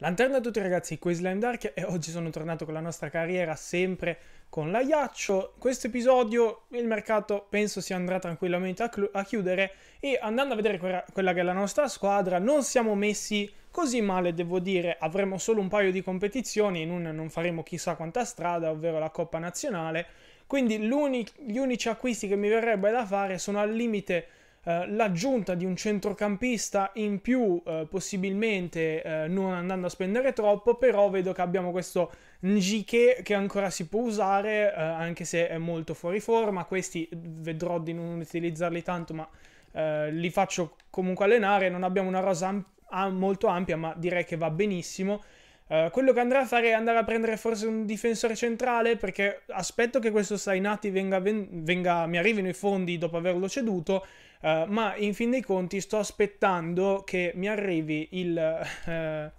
Lanterna a tutti ragazzi, qui Slime Dark e oggi sono tornato con la nostra carriera sempre con la Iaccio. In questo episodio il mercato penso si andrà tranquillamente a, a chiudere e andando a vedere que quella che è la nostra squadra non siamo messi così male devo dire, avremo solo un paio di competizioni, in una non faremo chissà quanta strada, ovvero la Coppa Nazionale, quindi gli unici acquisti che mi verrebbe da fare sono al limite eh, l'aggiunta di un centrocampista in più, eh, possibilmente eh, non andando a spendere troppo, però vedo che abbiamo questo Njike che ancora si può usare, eh, anche se è molto fuori forma, questi vedrò di non utilizzarli tanto, ma eh, li faccio comunque allenare, non abbiamo una rosa am- am- molto ampia, ma direi che va benissimo. Uh, quello che andrà a fare è andare a prendere forse un difensore centrale perché aspetto che questo Sainati venga, venga, mi arrivino i fondi dopo averlo ceduto Uh, ma in fin dei conti sto aspettando che mi arrivi il... Uh,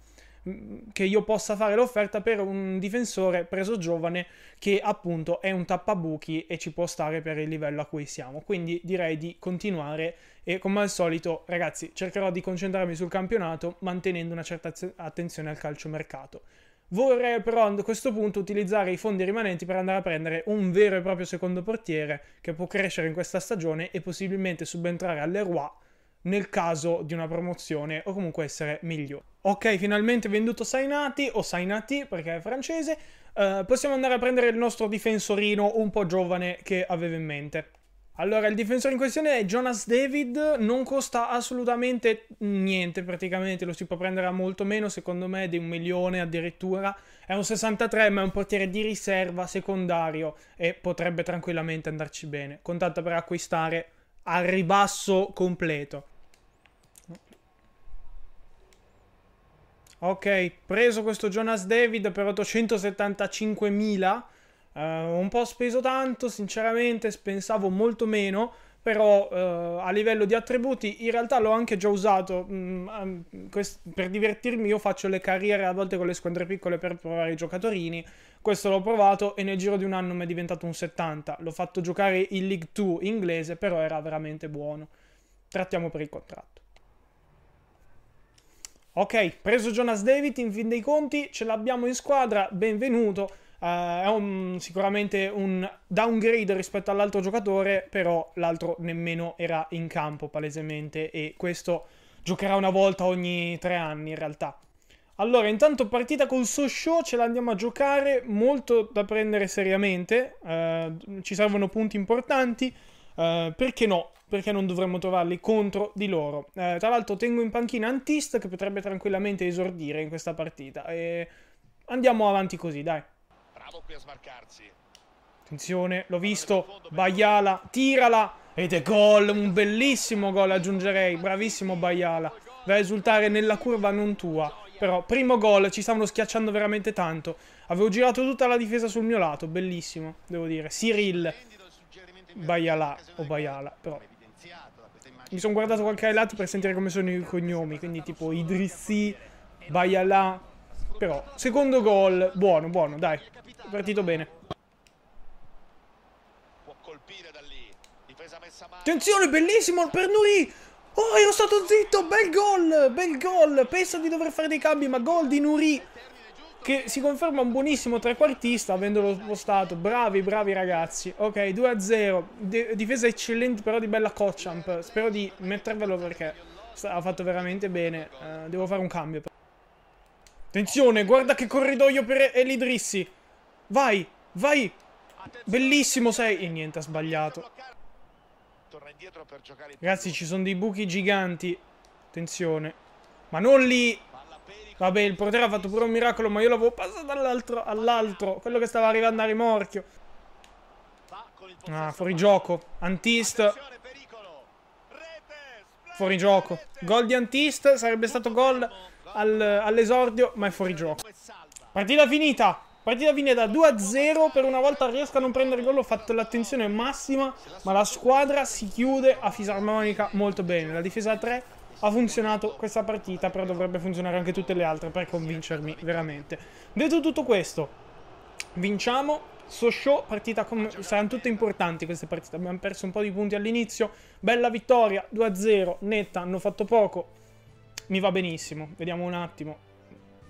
che io possa fare l'offerta per un difensore preso giovane che appunto è un tappabuchi e ci può stare per il livello a cui siamo. Quindi direi di continuare e come al solito ragazzi cercherò di concentrarmi sul campionato mantenendo una certa attenzione al calciomercato. Vorrei però a questo punto utilizzare i fondi rimanenti per andare a prendere un vero e proprio secondo portiere che può crescere in questa stagione e possibilmente subentrare all'Eroi nel caso di una promozione o comunque essere migliore. Ok, finalmente venduto Sainati o Sainati perché è francese. Eh, possiamo andare a prendere il nostro difensorino un po' giovane che avevo in mente. Allora, il difensore in questione è Jonas David, non costa assolutamente niente praticamente, lo si può prendere a molto meno, secondo me di un milione addirittura. È un 63 ma è un portiere di riserva secondario e potrebbe tranquillamente andarci bene. Contatta per acquistare al ribasso completo. Ok, preso questo Jonas David per 875.000 Uh, un po' speso tanto, sinceramente pensavo molto meno, però uh, a livello di attributi in realtà l'ho anche già usato. Mm, um, quest- per divertirmi io faccio le carriere a volte con le squadre piccole per provare i giocatorini. Questo l'ho provato e nel giro di un anno mi è diventato un 70. L'ho fatto giocare in League 2 inglese, però era veramente buono. Trattiamo per il contratto. Ok, preso Jonas David, in fin dei conti ce l'abbiamo in squadra, benvenuto. Eh, è un, sicuramente un downgrade rispetto all'altro giocatore, però l'altro nemmeno era in campo palesemente e questo giocherà una volta ogni tre anni in realtà. Allora, intanto partita col Sosho, ce l'andiamo a giocare, molto da prendere seriamente, eh, ci servono punti importanti, eh, perché no? Perché non dovremmo trovarli contro di loro. Eh, tra l'altro tengo in panchina Antist che potrebbe tranquillamente esordire in questa partita e andiamo avanti così, dai bravo qui a smarcarsi. Attenzione, l'ho visto. Baiala, tirala. Ed è gol, un bellissimo gol aggiungerei. Bravissimo Baiala. Va a esultare nella curva non tua. Però, primo gol, ci stavano schiacciando veramente tanto. Avevo girato tutta la difesa sul mio lato, bellissimo, devo dire. Cyril Baiala o Baiala, però. Mi sono guardato qualche highlight per sentire come sono i cognomi, quindi tipo Idrissi, Baiala, però, secondo gol, buono, buono, dai. È partito bene. Attenzione, bellissimo per Nuri! Oh, ero stato zitto, bel gol, bel gol. Penso di dover fare dei cambi, ma gol di Nuri che si conferma un buonissimo trequartista avendolo spostato. Bravi, bravi ragazzi. Ok, 2-0. De difesa eccellente però di bella Kochamp. Spero di mettervelo perché ha fatto veramente bene. Uh, devo fare un cambio. Attenzione, guarda che corridoio per Elidrissi. Vai, vai. Bellissimo sei. E niente, ha sbagliato. Ragazzi, ci sono dei buchi giganti. Attenzione. Ma non lì. Vabbè, il portiere ha fatto pure un miracolo, ma io l'avevo passato all'altro, all'altro. Quello che stava arrivando a rimorchio. Ah, fuori gioco. Antist. Fuori gioco. Gol di Antist, sarebbe stato gol al, all'esordio, ma è fuori gioco. Partita finita! Partita finita 2-0, per una volta riesco a non prendere gol, ho fatto l'attenzione massima, ma la squadra si chiude a fisarmonica molto bene. La difesa a 3 ha funzionato questa partita, però dovrebbe funzionare anche tutte le altre per convincermi veramente. Detto tutto questo, vinciamo, Sosho, partita con... saranno tutte importanti queste partite, abbiamo perso un po' di punti all'inizio, bella vittoria, 2-0, netta, hanno fatto poco, mi va benissimo. Vediamo un attimo.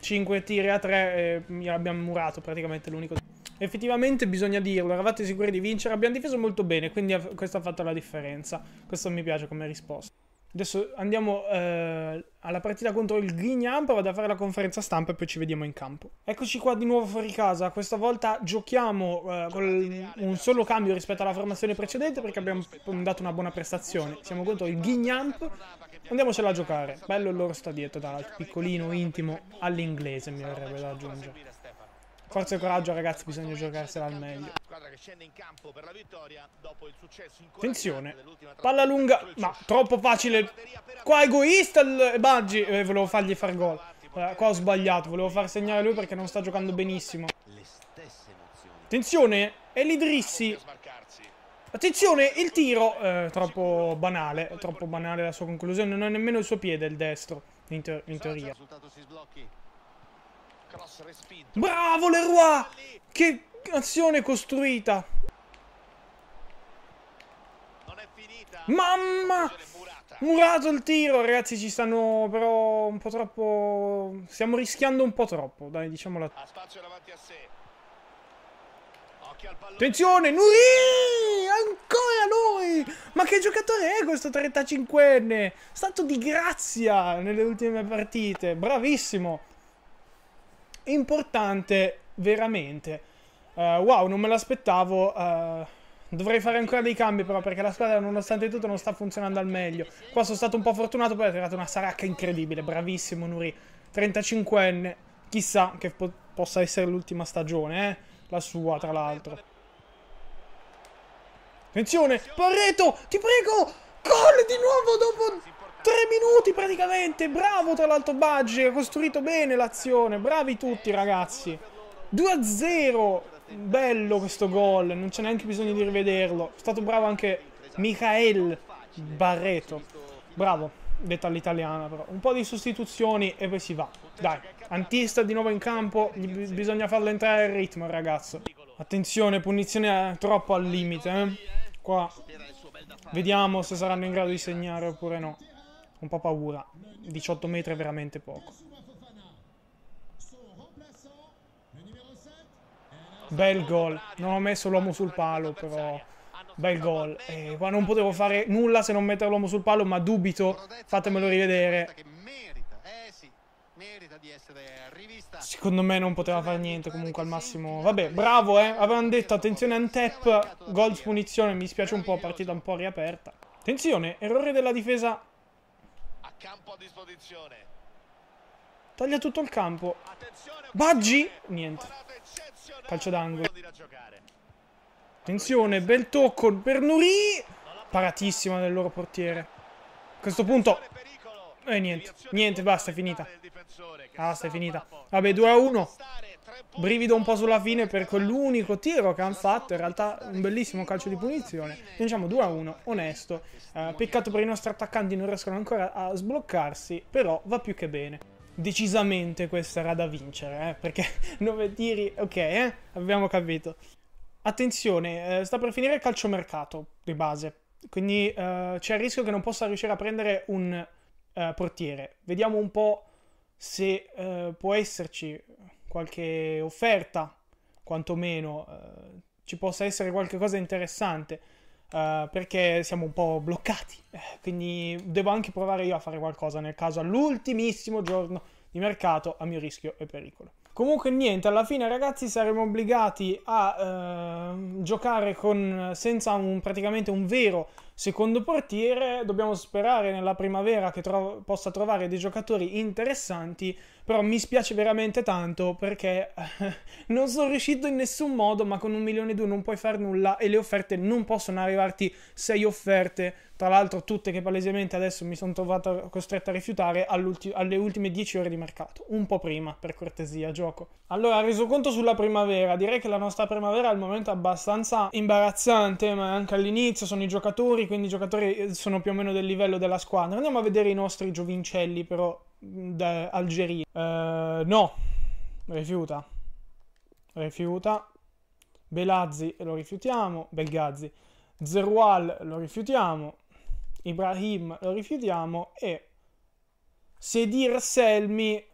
5 tiri a 3 eh, mi abbiamo murato praticamente l'unico. Effettivamente bisogna dirlo, eravate sicuri di vincere, abbiamo difeso molto bene, quindi questo ha fatto la differenza. Questo mi piace come risposta. Adesso andiamo eh, alla partita contro il Grignan, vado a fare la conferenza stampa e poi ci vediamo in campo. Eccoci qua di nuovo fuori casa, questa volta giochiamo eh, con un solo cambio rispetto alla formazione precedente perché abbiamo dato una buona prestazione. Siamo contro il Grignan, andiamocela a giocare. Bello il loro sta dietro, da piccolino, intimo, all'inglese mi verrebbe da aggiungere. Forza e coraggio ragazzi, bisogna giocarsela al meglio. Attenzione, palla lunga, ma troppo facile. Qua egoista il Baggi, eh, volevo fargli far gol. Allora, qua ho sbagliato, volevo far segnare lui perché non sta giocando benissimo. Attenzione, è l'Idrissi. Attenzione, il tiro, eh, troppo banale, troppo banale la sua conclusione, non è nemmeno il suo piede, il destro, in, te in teoria. Bravo Leroy! Che azione costruita! Mamma! Murato il tiro, ragazzi, ci stanno però un po' troppo... Stiamo rischiando un po' troppo, dai, diciamola. Attenzione, Nuri! Ancora lui! Ma che giocatore è questo 35enne? Stato di grazia nelle ultime partite, bravissimo! importante veramente. Uh, wow, non me l'aspettavo. Uh, dovrei fare ancora dei cambi però perché la squadra nonostante tutto non sta funzionando al meglio. Qua sono stato un po' fortunato, poi ho tirato una saracca incredibile. Bravissimo Nuri, 35enne. Chissà che po possa essere l'ultima stagione, eh? La sua tra l'altro. Attenzione, Barreto, ti prego! Gol di nuovo dopo Tre minuti praticamente, bravo tra l'altro Baggi, ha costruito bene l'azione, bravi tutti ragazzi. 2-0, bello questo gol, non c'è neanche bisogno di rivederlo. È stato bravo anche Michael Barreto, bravo, detta all'italiana però. Un po' di sostituzioni e poi si va. Dai, Antista di nuovo in campo, bisogna farlo entrare il ritmo ragazzo. Attenzione, punizione eh, troppo al limite, eh. Qua Vediamo se saranno in grado di segnare oppure no un po' paura. 18 metri è veramente poco. Bel gol. Non ho messo l'uomo sul palo, però... Bel gol. Eh, qua non potevo fare nulla se non mettere l'uomo sul palo, ma dubito. Fatemelo rivedere. Secondo me non poteva fare niente comunque al massimo. Vabbè, bravo eh. Avevano detto attenzione Antep, gol punizione, mi spiace un po', partita un po' riaperta. Attenzione, errore della difesa Campo a disposizione. Taglia tutto il campo. Baggi! Niente. Calcio d'angolo. Attenzione, bel tocco Bernoulli. Paratissima del loro portiere. A questo punto... E eh, niente, niente, basta, è finita. Basta, ah, è finita. Vabbè, 2 a 1 brivido un po' sulla fine per quell'unico tiro che hanno fatto, in realtà un bellissimo calcio di punizione, diciamo 2-1, onesto, eh, peccato per i nostri attaccanti non riescono ancora a sbloccarsi, però va più che bene. Decisamente questa era da vincere, eh, perché 9 tiri, ok, eh, abbiamo capito. Attenzione, eh, sta per finire il calciomercato di base, quindi eh, c'è il rischio che non possa riuscire a prendere un eh, portiere. Vediamo un po' se può esserci qualche offerta, quantomeno eh, ci possa essere qualche cosa interessante, eh, perché siamo un po' bloccati, eh, quindi devo anche provare io a fare qualcosa nel caso all'ultimissimo giorno di mercato a mio rischio e pericolo. Comunque niente, alla fine ragazzi saremo obbligati a eh, giocare con, senza un, praticamente un vero secondo portiere. Dobbiamo sperare nella primavera che tro- possa trovare dei giocatori interessanti, però mi spiace veramente tanto perché eh, non sono riuscito in nessun modo, ma con un milione e due non puoi fare nulla e le offerte non possono arrivarti sei offerte tra l'altro tutte che palesemente adesso mi sono trovato costretto a rifiutare alle ultime 10 ore di mercato, un po' prima per cortesia, gioco. Allora, resoconto sulla primavera, direi che la nostra primavera al momento è abbastanza imbarazzante, ma anche all'inizio sono i giocatori, quindi i giocatori eh, sono più o meno del livello della squadra. Andiamo a vedere i nostri giovincelli però mm, da Algeria. Uh, no, rifiuta. Rifiuta. Belazzi lo rifiutiamo, Belgazzi. Zerual lo rifiutiamo, Ibrahim lo rifiutiamo e Sedir Selmi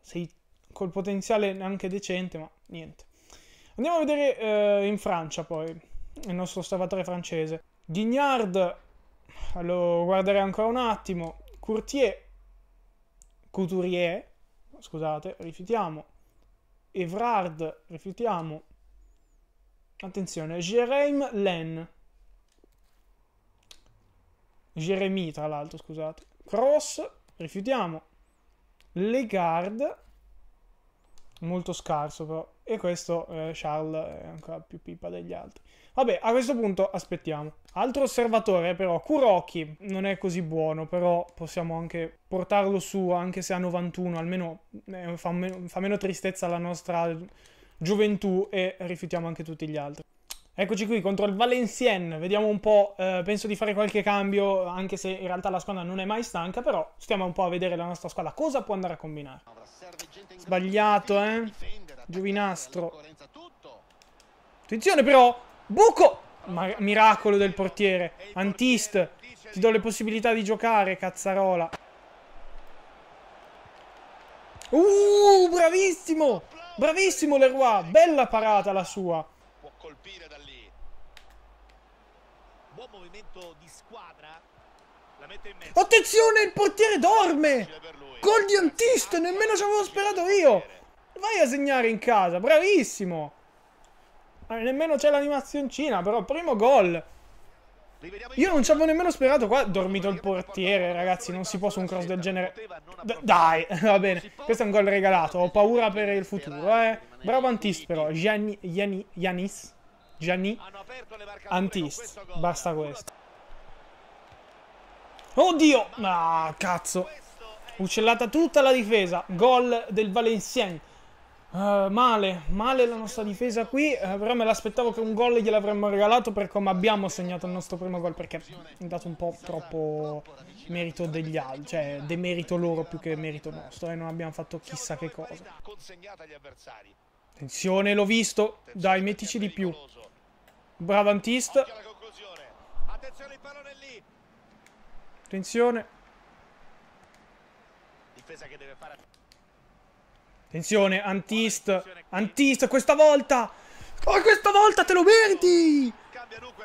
sei col potenziale neanche decente, ma niente. Andiamo a vedere eh, in Francia poi, il nostro osservatore francese. Gignard lo guarderei ancora un attimo. Courtier, Couturier, scusate, rifiutiamo. Evrard, rifiutiamo. Attenzione, Jérém Len, Jeremy, tra l'altro, scusate. Cross, rifiutiamo. Legard, molto scarso però. E questo eh, Charles è ancora più pipa degli altri. Vabbè, a questo punto aspettiamo. Altro osservatore però, Kuroki, non è così buono, però possiamo anche portarlo su, anche se a 91, almeno eh, fa, meno, fa meno tristezza la nostra gioventù e rifiutiamo anche tutti gli altri. Eccoci qui contro il Valenciennes, vediamo un po', eh, penso di fare qualche cambio, anche se in realtà la squadra non è mai stanca, però stiamo un po' a vedere la nostra squadra cosa può andare a combinare. Sbagliato, eh? Giovinastro. Attenzione però, buco! Ma miracolo del portiere, Antist, ti do le possibilità di giocare, Cazzarola. Uh, bravissimo! Bravissimo Leroy, bella parata la sua Può colpire dal movimento di squadra. Attenzione, il portiere dorme! Gol di Antist, nemmeno ci avevo sperato io! Vai a segnare in casa, bravissimo! Nemmeno c'è l'animazioncina, però primo gol! Io non ci avevo nemmeno sperato qua, dormito il portiere, ragazzi, non si può su un cross del genere. D dai, va bene, questo è un gol regalato, ho paura per il futuro, eh. Bravo Antist però, Gianni, Gianni, Giannis. Gianni Antist. Basta questo. Oddio! Ah, cazzo. Uccellata tutta la difesa. Gol del Valenciennes. Uh, male, male la nostra difesa qui, uh, però me l'aspettavo che un gol gliel'avremmo regalato per come abbiamo segnato il nostro primo gol, perché è andato un po' troppo merito degli altri, cioè demerito loro più che merito nostro, e eh. non abbiamo fatto chissà che cosa. Consegnata agli avversari. Attenzione, l'ho visto. Dai, mettici di più. Bravo Antist. Attenzione. Attenzione, Antist. Antist, questa volta. Oh, questa volta te lo meriti.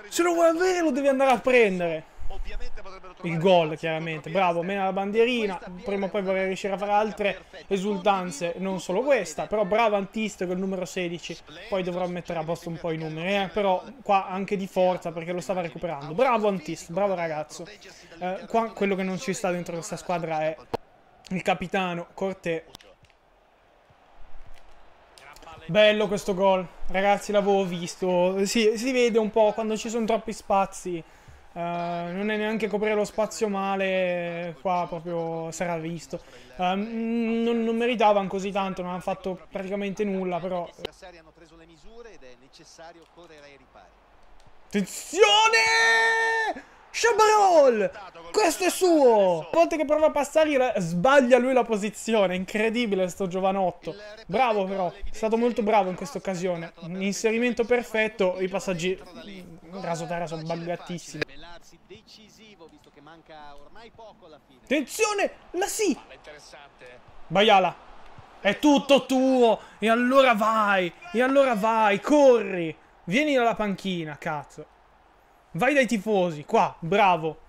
Se lo vuoi avere, lo devi andare a prendere ovviamente il gol chiaramente, bravo, meno la bandierina, prima o poi vorrei riuscire a fare altre esultanze, non solo questa, però bravo Antisto con il numero 16, poi dovrò mettere a posto un po' i numeri, eh, però qua anche di forza perché lo stava recuperando, bravo Antisto, bravo ragazzo, eh, qua quello che non ci sta dentro questa squadra è il capitano Cortè, Bello questo gol, ragazzi l'avevo visto, si, si vede un po' quando ci sono troppi spazi Uh, non è neanche coprire lo spazio male, qua proprio sarà visto. Um, non, non, meritavano così tanto, non hanno fatto praticamente nulla, però... Attenzione! Shabarol! Questo è suo! A volte che prova a passare sbaglia lui la posizione. Incredibile sto giovanotto. Bravo però, è stato molto bravo in questa occasione. inserimento perfetto, i passaggi Rasotara sono buggatissimi. Attenzione! La sì! Ah, Baiala! È tutto tuo! E allora vai! E allora vai! Corri! Vieni dalla panchina, cazzo! Vai dai tifosi, qua, bravo!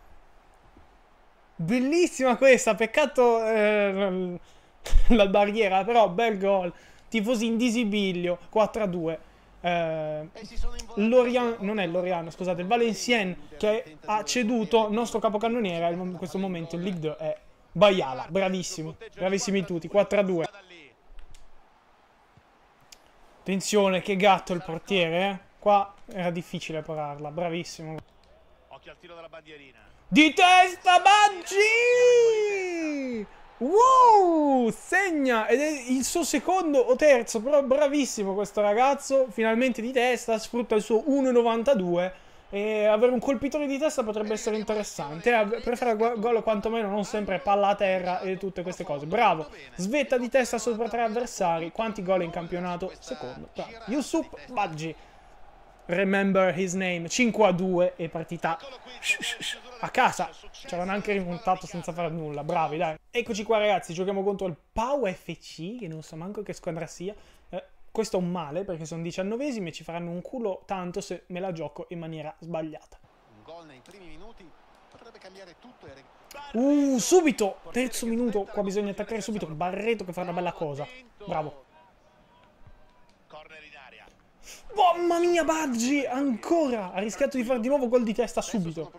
Bellissima questa, peccato eh, la barriera, però bel gol! Tifosi in disibilio, 4 2 eh, Lorian, non è Lorian, scusate, Valenciennes che ha ceduto il nostro capocannoniere in questo momento il Ligue 2 è Baiala, bravissimo, bravissimi tutti, 4 2. Attenzione, che gatto il portiere, eh. Qua era difficile pararla, bravissimo. Occhio al tiro della bandierina. Di testa, Baggi! Wow! Segna! Ed è il suo secondo o terzo, però bravissimo questo ragazzo. Finalmente di testa, sfrutta il suo 1,92. E avere un colpitore di testa potrebbe essere interessante. Prefere eh, fare gol quantomeno non sempre palla a terra e tutte queste cose. Bravo! Svetta di testa sopra tre avversari. Quanti gol in campionato? Secondo. Yusup Baggi. Remember His Name 5 a 2 e partita a casa. Ci avevano anche rimontato senza fare nulla, bravi dai. Eccoci qua ragazzi, giochiamo contro il Pau FC, che non so manco che squadra sia. Eh, questo è un male perché sono diciannovesimi e ci faranno un culo tanto se me la gioco in maniera sbagliata. Un gol nei primi minuti potrebbe cambiare tutto. Uh, subito! Terzo minuto, qua bisogna attaccare subito. Barreto che fa una bella cosa. Bravo. Mamma mia, Baggi! Ancora! Ha rischiato di fare di nuovo gol di testa subito.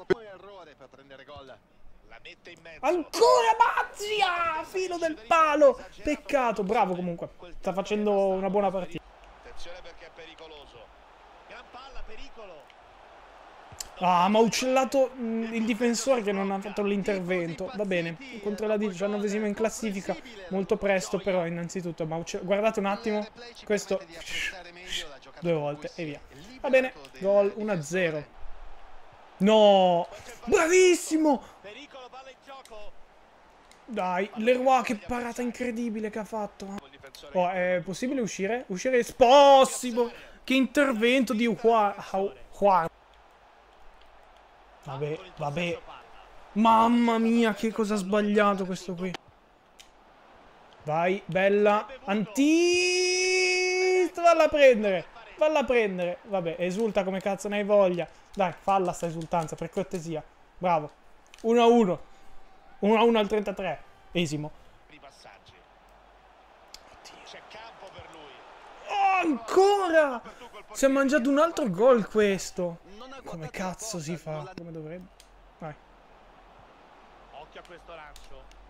Ancora Baggi! Ah, filo del palo! Peccato, bravo comunque. Sta facendo una buona partita. Ah, ma ha uccellato mm, il difensore che non ha fatto l'intervento. Va bene, contro la 19esima in classifica. Molto presto però, innanzitutto. Ma guardate un attimo, questo due volte e via. Va bene, gol 1-0. No! Bravissimo! Dai, Leroy, che parata incredibile che ha fatto. Eh. Oh, è possibile uscire? Uscire è possibile! Che intervento di Juan. Vabbè, vabbè. Mamma mia, che cosa ha sbagliato questo qui. Vai, bella. Antista, valla prendere. Falla prendere. Vabbè, esulta come cazzo ne hai voglia. Dai, falla sta esultanza, per cortesia. Bravo. 1 a 1. 1 a 1 al 33. Esimo. Oh, ancora! Si è mangiato un altro gol questo. Come cazzo si fa? Come dovrebbe? Vai.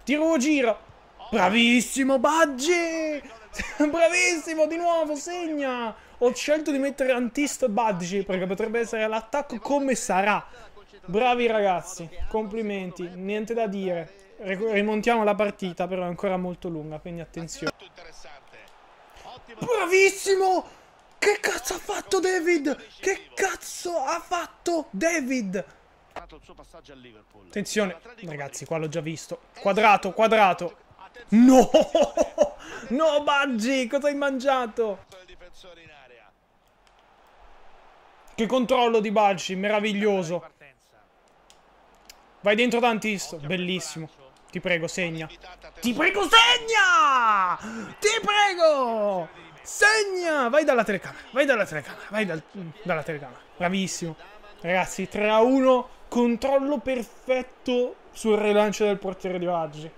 Tiro giro. Bravissimo Baggi! Bravissimo, di nuovo, segna! Ho scelto di mettere Antist Budgie perché potrebbe essere l'attacco come sarà. Bravi ragazzi, complimenti, niente da dire. Rimontiamo la partita, però è ancora molto lunga, quindi attenzione. Bravissimo! Che cazzo ha fatto David? Che cazzo ha fatto David? Attenzione, ragazzi, qua l'ho già visto. Quadrato, quadrato. No! No, Baggi, cosa hai mangiato? Che controllo di Baggi, meraviglioso. Vai dentro Dantis, bellissimo. Ti prego, segna. Ti prego, segna! Ti prego! Segna! Vai dalla telecamera, vai dalla telecamera, vai dal, dalla telecamera. Bravissimo. Ragazzi, 3-1, controllo perfetto sul rilancio del portiere di Baggi.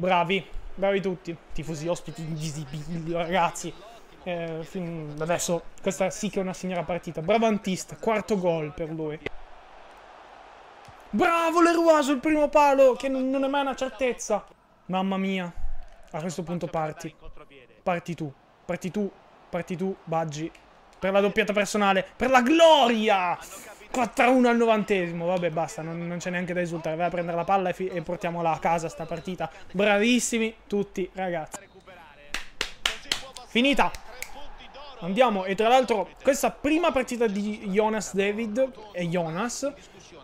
Bravi, bravi tutti, tifosi, ospiti, invisibili, ragazzi. Eh, adesso questa sì che è una signora partita. Bravo Antista, quarto gol per lui. Bravo Leroy sul primo palo, che non, è mai una certezza. Mamma mia, a questo punto parti. Parti tu, parti tu, parti tu, Baggi. Per la doppiata personale, per la gloria! 4-1 al novantesimo. Vabbè, basta, non, non c'è neanche da esultare. Vai a prendere la palla e, e portiamola a casa sta partita. Bravissimi tutti, ragazzi. Finita. Andiamo, e tra l'altro questa prima partita di Jonas David e Jonas,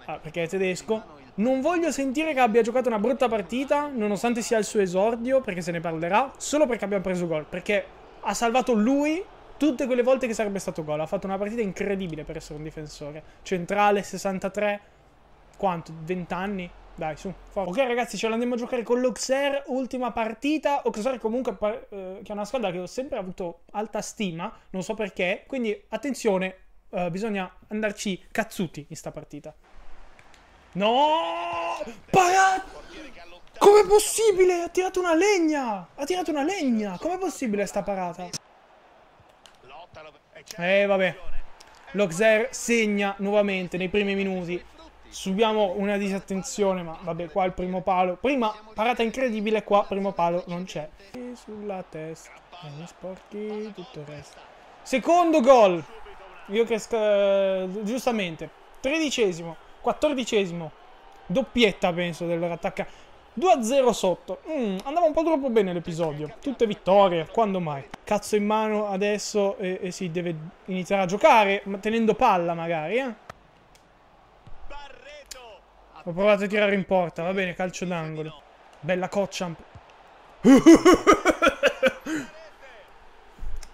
ah, perché è tedesco, non voglio sentire che abbia giocato una brutta partita, nonostante sia il suo esordio, perché se ne parlerà, solo perché abbiamo preso gol, perché ha salvato lui tutte quelle volte che sarebbe stato gol. Ha fatto una partita incredibile per essere un difensore. Centrale, 63, quanto? 20 anni? Dai, su, forza. Ok ragazzi, ce l'andiamo a giocare con l'Oxer. ultima partita. Oxer, comunque eh, che è una squadra che ho sempre avuto alta stima, non so perché. Quindi attenzione, eh, bisogna andarci cazzuti in sta partita. No! Parat! Com'è possibile? Ha tirato una legna! Ha tirato una legna! Com'è possibile sta parata? E eh, vabbè. Xer segna nuovamente nei primi minuti. Subiamo una disattenzione, ma vabbè, qua il primo palo. Prima parata incredibile, qua primo palo non c'è. Sulla testa, hanno eh, sporchi, tutto il resto. Secondo gol. Io che... Uh, giustamente. Tredicesimo, quattordicesimo. Doppietta, penso, dell'attacca. 2-0 sotto. Mm, andava un po' troppo bene l'episodio. Tutte vittorie, quando mai? Cazzo in mano adesso e, e si deve iniziare a giocare, tenendo palla magari, eh? Ho provato a tirare in porta, va bene, calcio d'angolo. Bella Cocciamp.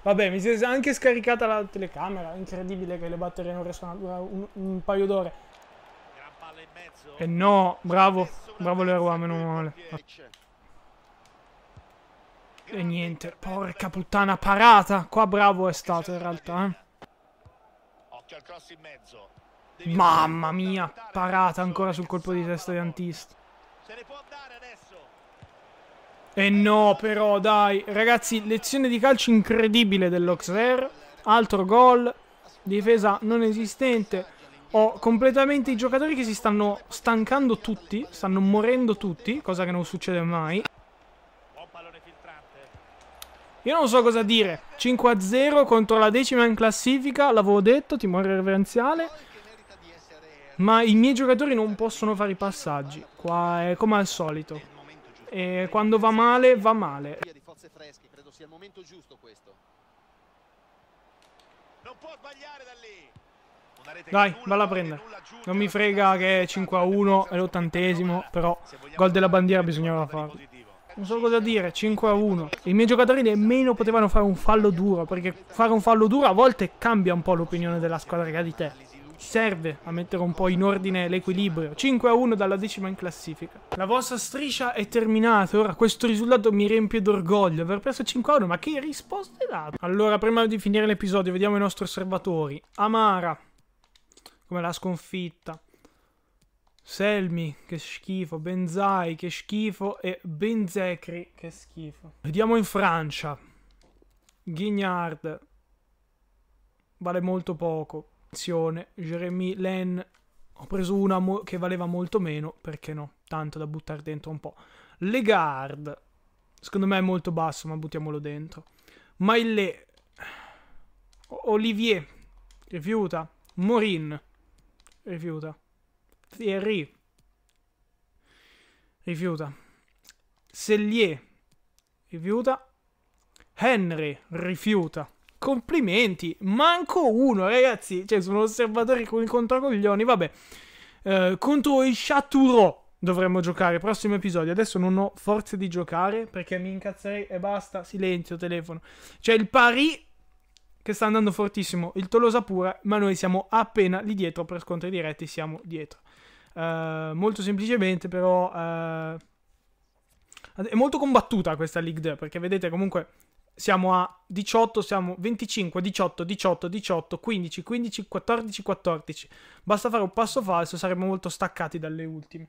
Vabbè, mi si è anche scaricata la telecamera. Incredibile che le batterie non riescono a durare un, un paio d'ore. E no, bravo, bravo Leroy, meno male. E niente, porca puttana, parata. Qua bravo è stato in realtà, eh. Mamma mia, parata ancora sul colpo di testa di Antista. E no, però, dai. Ragazzi, lezione di calcio incredibile dell'Oxer. Altro gol. Difesa non esistente. Ho completamente i giocatori che si stanno stancando tutti, stanno morendo tutti, cosa che non succede mai. Io non so cosa dire. 5-0 contro la decima in classifica, l'avevo detto, timore reverenziale. Ma i miei giocatori non possono fare i passaggi. Qua è come al solito. E quando va male, va male. Non può sbagliare da lì. Dai, valla a prendere. Non mi frega che è 5 a 1, è l'ottantesimo, però gol della bandiera bisognava farlo. Non so cosa dire, 5 a 1. I miei giocatori nemmeno potevano fare un fallo duro, perché fare un fallo duro a volte cambia un po' l'opinione della squadra che ha di te. Serve a mettere un po' in ordine l'equilibrio. 5 a 1 dalla decima in classifica. La vostra striscia è terminata. Ora questo risultato mi riempie d'orgoglio. Aver perso 5 a 1, ma che risposta è dato? Allora, prima di finire l'episodio, vediamo i nostri osservatori. Amara, come la sconfitta. Selmi, che schifo, Benzai, che schifo e Benzecri, che schifo. Vediamo in Francia. Guignard vale molto poco. Azione, Jeremy Len. Ho preso una che valeva molto meno, perché no? Tanto da buttare dentro un po'. Legard, secondo me è molto basso, ma buttiamolo dentro. Maillet, Olivier, rifiuta. Morin, rifiuta. Thierry rifiuta. Sellier rifiuta. Henry rifiuta. Complimenti, manco uno, ragazzi. Cioè, sono osservatori con i controcoglioni. Vabbè, eh, contro i Chatureau dovremmo giocare. Prossimo episodio. Adesso non ho forze di giocare perché mi incazzerei e basta. Silenzio, telefono. Cioè, il Paris che sta andando fortissimo il Tolosa pure, ma noi siamo appena lì dietro per scontri diretti, siamo dietro. Uh, molto semplicemente però uh, è molto combattuta questa League 2 perché vedete comunque siamo a 18, siamo 25, 18, 18, 18, 15, 15, 14, 14. Basta fare un passo falso, saremmo molto staccati dalle ultime.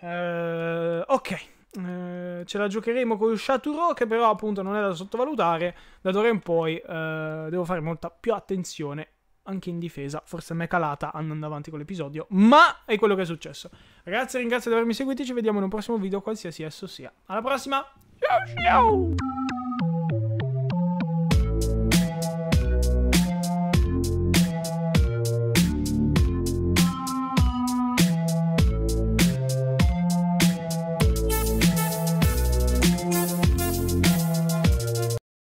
Uh, ok. Eh, ce la giocheremo con il Shaturo che però appunto non è da sottovalutare da d'ora in poi eh, devo fare molta più attenzione anche in difesa, forse mi è calata andando avanti con l'episodio, ma è quello che è successo. Ragazzi, ringrazio di avermi seguito, ci vediamo in un prossimo video qualsiasi esso sia. Alla prossima! Ciao ciao!